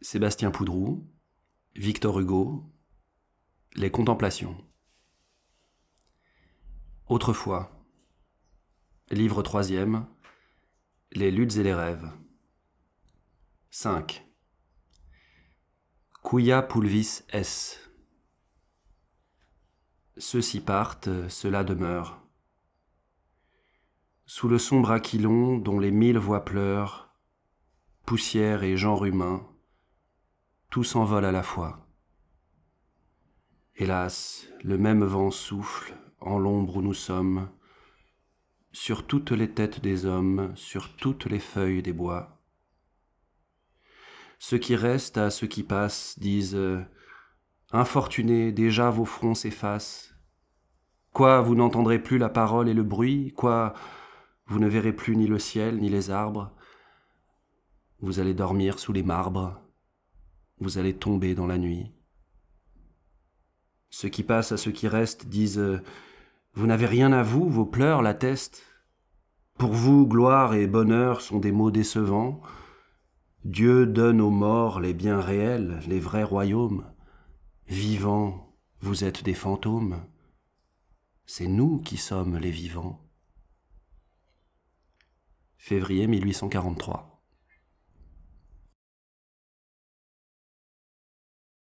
Sébastien Poudrou, Victor Hugo, Les Contemplations. Autrefois, livre 3 Les luttes et les rêves. 5. couya pulvis S. Ceux-ci partent, cela demeure. Sous le sombre aquilon dont les mille voix pleurent, poussière et genre humain, tout s'envole à la fois. Hélas, le même vent souffle en l'ombre où nous sommes, sur toutes les têtes des hommes, sur toutes les feuilles des bois. Ceux qui restent à ceux qui passent disent euh, Infortunés, déjà vos fronts s'effacent. Quoi, vous n'entendrez plus la parole et le bruit Quoi, vous ne verrez plus ni le ciel, ni les arbres Vous allez dormir sous les marbres vous allez tomber dans la nuit. Ceux qui passent à ceux qui restent disent euh, Vous n'avez rien à vous, vos pleurs l'attestent. Pour vous, gloire et bonheur sont des mots décevants. Dieu donne aux morts les biens réels, les vrais royaumes. Vivants, vous êtes des fantômes. C'est nous qui sommes les vivants. Février 1843.